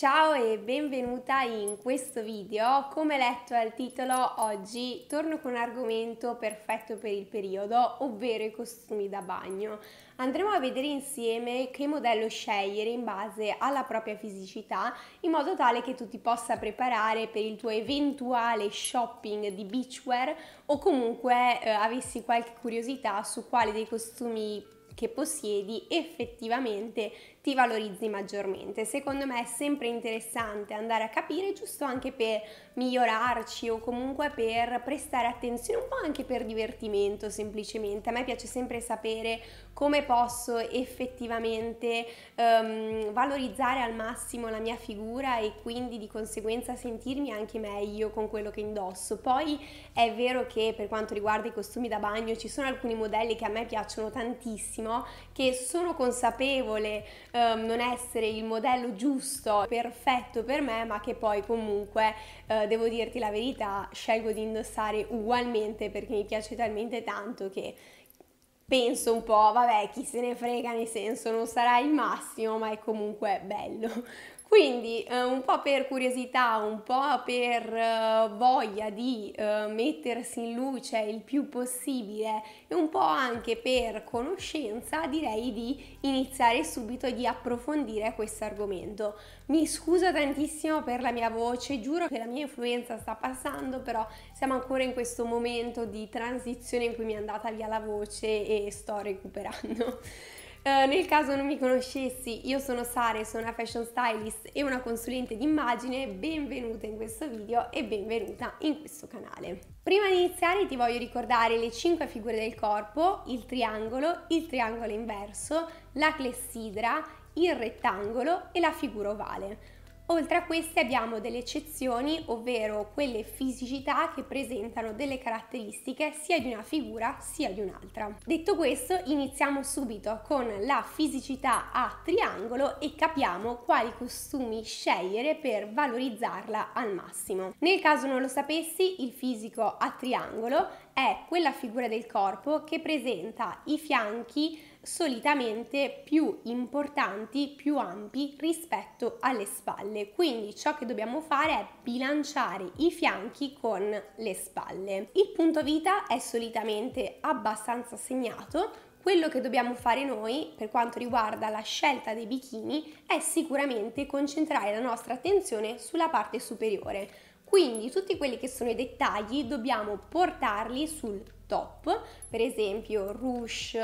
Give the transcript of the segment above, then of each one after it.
Ciao e benvenuta in questo video. Come letto al titolo, oggi torno con un argomento perfetto per il periodo, ovvero i costumi da bagno. Andremo a vedere insieme che modello scegliere in base alla propria fisicità, in modo tale che tu ti possa preparare per il tuo eventuale shopping di beachwear o comunque eh, avessi qualche curiosità su quale dei costumi che possiedi effettivamente ti valorizzi maggiormente. Secondo me è sempre interessante andare a capire, giusto anche per migliorarci o comunque per prestare attenzione, un po' anche per divertimento semplicemente. A me piace sempre sapere come posso effettivamente um, valorizzare al massimo la mia figura e quindi di conseguenza sentirmi anche meglio con quello che indosso. Poi è vero che per quanto riguarda i costumi da bagno ci sono alcuni modelli che a me piacciono tantissimo, che sono consapevole um, non essere il modello giusto, perfetto per me, ma che poi comunque, uh, devo dirti la verità, scelgo di indossare ugualmente perché mi piace talmente tanto che penso un po', vabbè, chi se ne frega, nel senso non sarà il massimo, ma è comunque bello. Quindi eh, un po' per curiosità, un po' per eh, voglia di eh, mettersi in luce il più possibile e un po' anche per conoscenza direi di iniziare subito e di approfondire questo argomento. Mi scuso tantissimo per la mia voce, giuro che la mia influenza sta passando, però siamo ancora in questo momento di transizione in cui mi è andata via la voce e sto recuperando. Eh, nel caso non mi conoscessi, io sono Sare, sono una fashion stylist e una consulente d'immagine, benvenuta in questo video e benvenuta in questo canale. Prima di iniziare ti voglio ricordare le 5 figure del corpo, il triangolo, il triangolo inverso, la clessidra, il rettangolo e la figura ovale. Oltre a queste abbiamo delle eccezioni, ovvero quelle fisicità che presentano delle caratteristiche sia di una figura sia di un'altra. Detto questo, iniziamo subito con la fisicità a triangolo e capiamo quali costumi scegliere per valorizzarla al massimo. Nel caso non lo sapessi, il fisico a triangolo è quella figura del corpo che presenta i fianchi solitamente più importanti, più ampi rispetto alle spalle. Quindi ciò che dobbiamo fare è bilanciare i fianchi con le spalle. Il punto vita è solitamente abbastanza segnato, quello che dobbiamo fare noi per quanto riguarda la scelta dei bikini è sicuramente concentrare la nostra attenzione sulla parte superiore. Quindi tutti quelli che sono i dettagli dobbiamo portarli sul top, per esempio Rouge,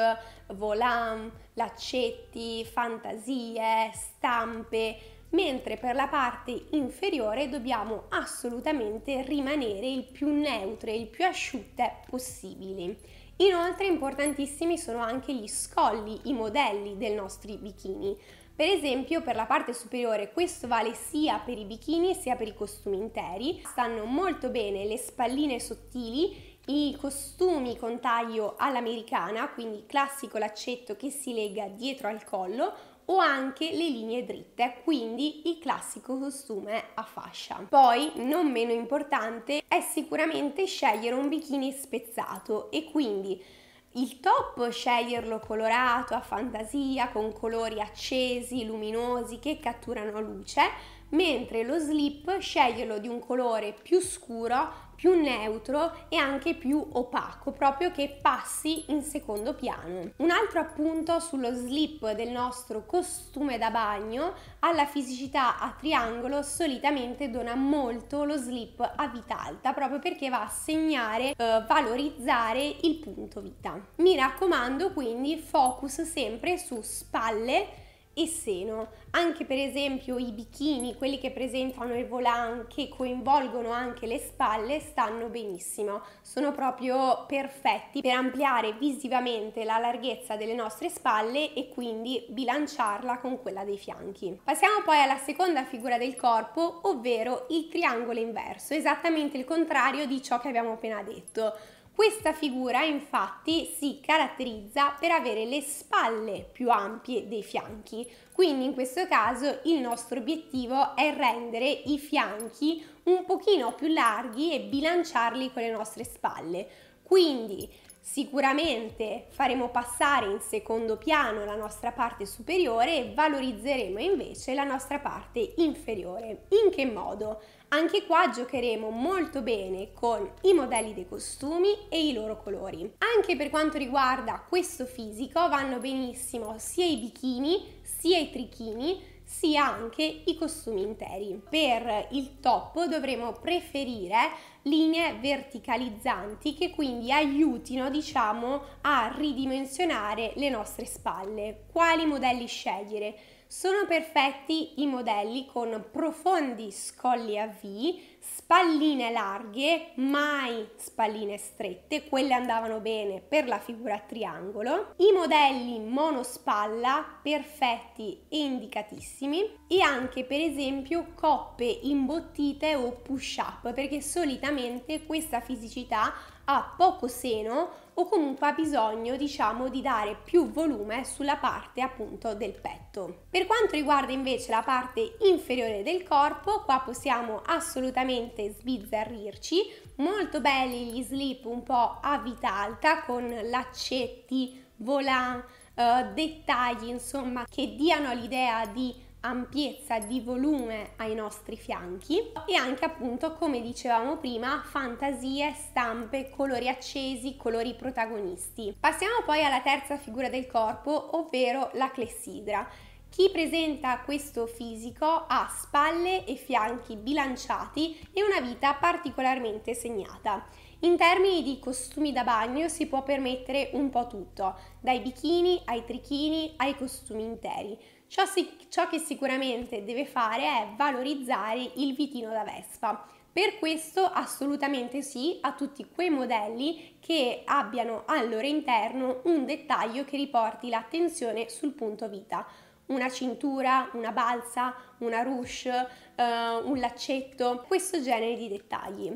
Volant, laccetti, fantasie, stampe, mentre per la parte inferiore dobbiamo assolutamente rimanere il più neutre, il più asciutte possibili. Inoltre importantissimi sono anche gli scolli, i modelli dei nostri bikini. Per esempio per la parte superiore questo vale sia per i bikini sia per i costumi interi, stanno molto bene le spalline sottili i costumi con taglio all'americana, quindi classico laccetto che si lega dietro al collo, o anche le linee dritte, quindi il classico costume a fascia. Poi, non meno importante, è sicuramente scegliere un bikini spezzato e quindi il top sceglierlo colorato, a fantasia, con colori accesi, luminosi che catturano luce, mentre lo slip sceglierlo di un colore più scuro più neutro e anche più opaco, proprio che passi in secondo piano. Un altro appunto sullo slip del nostro costume da bagno, alla fisicità a triangolo solitamente dona molto lo slip a vita alta, proprio perché va a segnare, eh, valorizzare il punto vita. Mi raccomando quindi focus sempre su spalle e seno. Anche per esempio i bikini, quelli che presentano il volant, che coinvolgono anche le spalle, stanno benissimo. Sono proprio perfetti per ampliare visivamente la larghezza delle nostre spalle e quindi bilanciarla con quella dei fianchi. Passiamo poi alla seconda figura del corpo, ovvero il triangolo inverso, esattamente il contrario di ciò che abbiamo appena detto. Questa figura infatti si caratterizza per avere le spalle più ampie dei fianchi, quindi in questo caso il nostro obiettivo è rendere i fianchi un pochino più larghi e bilanciarli con le nostre spalle. Quindi sicuramente faremo passare in secondo piano la nostra parte superiore e valorizzeremo invece la nostra parte inferiore. In che modo? Anche qua giocheremo molto bene con i modelli dei costumi e i loro colori. Anche per quanto riguarda questo fisico vanno benissimo sia i bikini sia i trichini sia anche i costumi interi. Per il top dovremo preferire linee verticalizzanti che quindi aiutino diciamo a ridimensionare le nostre spalle. Quali modelli scegliere? Sono perfetti i modelli con profondi scolli a V, spalline larghe, mai spalline strette, quelle andavano bene per la figura a triangolo, i modelli monospalla perfetti e indicatissimi e anche per esempio coppe imbottite o push up perché solitamente sicuramente questa fisicità ha poco seno o comunque ha bisogno diciamo di dare più volume sulla parte appunto del petto. Per quanto riguarda invece la parte inferiore del corpo, qua possiamo assolutamente sbizzarrirci, molto belli gli slip un po' a vita alta con laccetti, volant, eh, dettagli insomma che diano l'idea di ampiezza di volume ai nostri fianchi e anche appunto come dicevamo prima fantasie, stampe, colori accesi, colori protagonisti. Passiamo poi alla terza figura del corpo ovvero la clessidra. Chi presenta questo fisico ha spalle e fianchi bilanciati e una vita particolarmente segnata. In termini di costumi da bagno si può permettere un po' tutto, dai bikini ai trichini ai costumi interi. Ciò, si, ciò, che sicuramente deve fare è valorizzare il vitino da Vespa. Per questo assolutamente sì a tutti quei modelli che abbiano al loro interno un dettaglio che riporti l'attenzione sul punto vita. Una cintura, una balsa, una ruche, eh, un laccetto, questo genere di dettagli.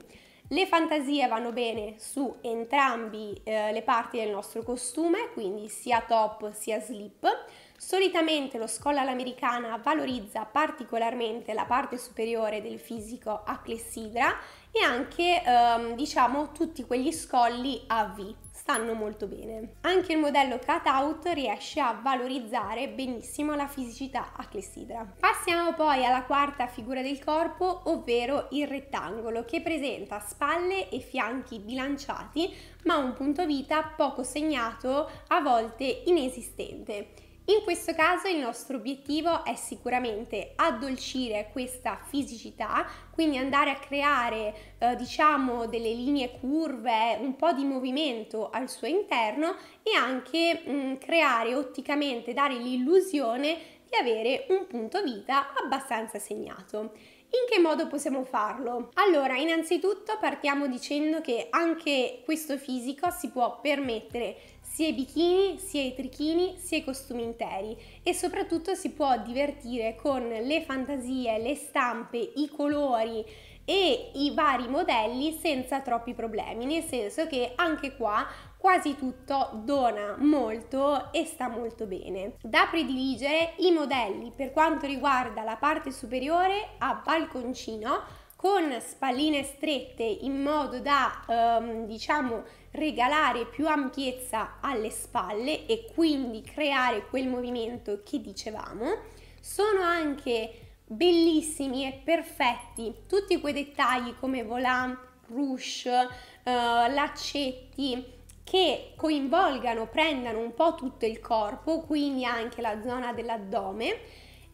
Le fantasie vanno bene su entrambi eh, le parti del nostro costume, quindi sia top sia slip Solitamente lo scolla all'americana valorizza particolarmente la parte superiore del fisico a clessidra e anche ehm, diciamo tutti quegli scolli a V stanno molto bene. Anche il modello cutout riesce a valorizzare benissimo la fisicità a clessidra. Passiamo poi alla quarta figura del corpo, ovvero il rettangolo, che presenta spalle e fianchi bilanciati, ma un punto vita poco segnato, a volte inesistente. In questo caso il nostro obiettivo è sicuramente addolcire questa fisicità, quindi andare a creare eh, diciamo delle linee curve, un po' di movimento al suo interno e anche mh, mm, creare otticamente, dare l'illusione di avere un punto vita abbastanza segnato. In che modo possiamo farlo? Allora, innanzitutto partiamo dicendo che anche questo fisico si può permettere sia i bikini, sia i trichini, sia i costumi interi e soprattutto si può divertire con le fantasie, le stampe, i colori e i vari modelli senza troppi problemi, nel senso che anche qua quasi tutto dona molto e sta molto bene. Da prediligere i modelli per quanto riguarda la parte superiore a balconcino con spalline strette in modo da ehm, diciamo regalare più ampiezza alle spalle e quindi creare quel movimento che dicevamo sono anche bellissimi e perfetti tutti quei dettagli come volant rush eh, laccetti che coinvolgano prendano un po' tutto il corpo quindi anche la zona dell'addome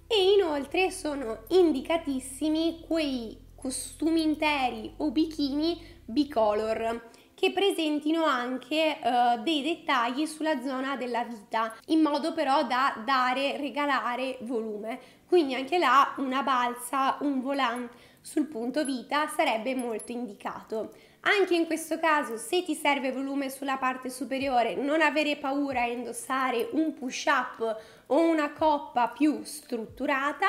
e inoltre sono indicatissimi quei costumi interi o bikini bicolor che presentino anche eh, dei dettagli sulla zona della vita, in modo però da dare, regalare volume. Quindi anche là una balza, un volant sul punto vita sarebbe molto indicato. Anche in questo caso, se ti serve volume sulla parte superiore, non avere paura a indossare un push-up o una coppa più strutturata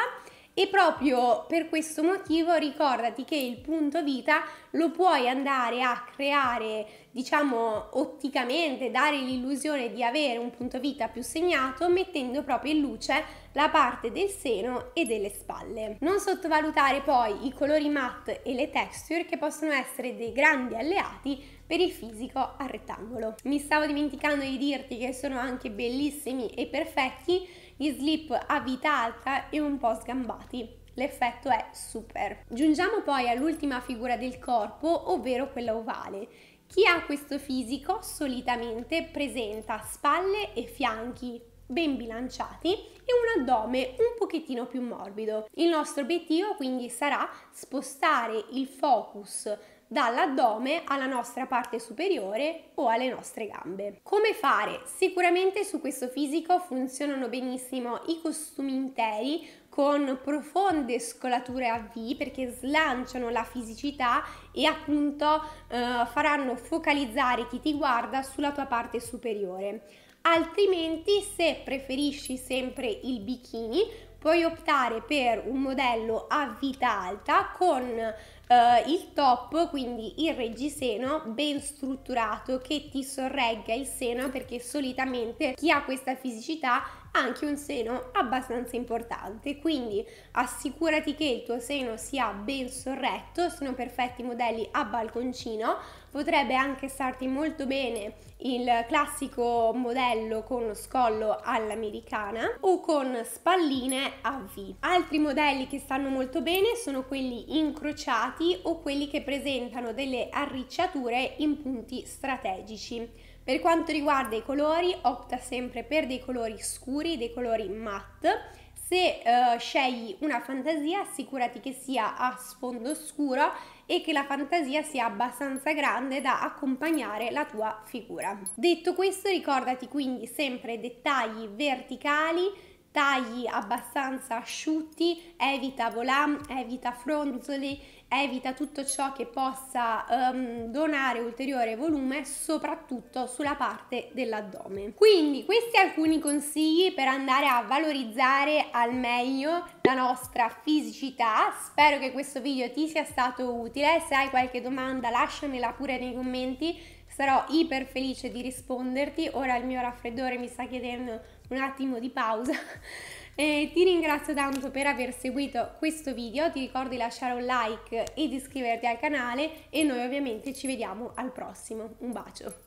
e proprio per questo motivo ricordati che il punto vita lo puoi andare a creare, diciamo, otticamente, dare l'illusione di avere un punto vita più segnato mettendo proprio in luce la parte del seno e delle spalle. Non sottovalutare poi i colori matte e le texture che possono essere dei grandi alleati per il fisico a rettangolo. Mi stavo dimenticando di dirti che sono anche bellissimi e perfetti gli slip a vita alta e un po' sgambati. L'effetto è super. Giungiamo poi all'ultima figura del corpo, ovvero quella ovale. Chi ha questo fisico solitamente presenta spalle e fianchi ben bilanciati e un addome un pochettino più morbido. Il nostro obiettivo quindi sarà spostare il focus dall'addome alla nostra parte superiore o alle nostre gambe. Come fare? Sicuramente su questo fisico funzionano benissimo i costumi interi con profonde scolature a V perché slanciano la fisicità e appunto eh, faranno focalizzare chi ti guarda sulla tua parte superiore altrimenti se preferisci sempre il bikini puoi optare per un modello a vita alta con eh, il top, quindi il reggiseno ben strutturato che ti sorregga il seno perché solitamente chi ha questa fisicità ha anche un seno abbastanza importante, quindi assicurati che il tuo seno sia ben sorretto, sono perfetti i modelli a balconcino potrebbe anche starti molto bene il classico modello con scollo all'americana o con spalline a V. Altri modelli che stanno molto bene sono quelli incrociati o quelli che presentano delle arricciature in punti strategici. Per quanto riguarda i colori, opta sempre per dei colori scuri, dei colori matte se uh, scegli una fantasia assicurati che sia a sfondo scuro e che la fantasia sia abbastanza grande da accompagnare la tua figura. Detto questo ricordati quindi sempre dettagli verticali tagli abbastanza asciutti, evita volant, evita fronzoli, evita tutto ciò che possa um, donare ulteriore volume soprattutto sulla parte dell'addome. Quindi questi alcuni consigli per andare a valorizzare al meglio la nostra fisicità. Spero che questo video ti sia stato utile, se hai qualche domanda lasciamela pure nei commenti, sarò iper felice di risponderti. Ora il mio raffreddore mi sta chiedendo un attimo di pausa. E ti ringrazio tanto per aver seguito questo video, ti ricordo di lasciare un like e di iscriverti al canale e noi ovviamente ci vediamo al prossimo. Un bacio!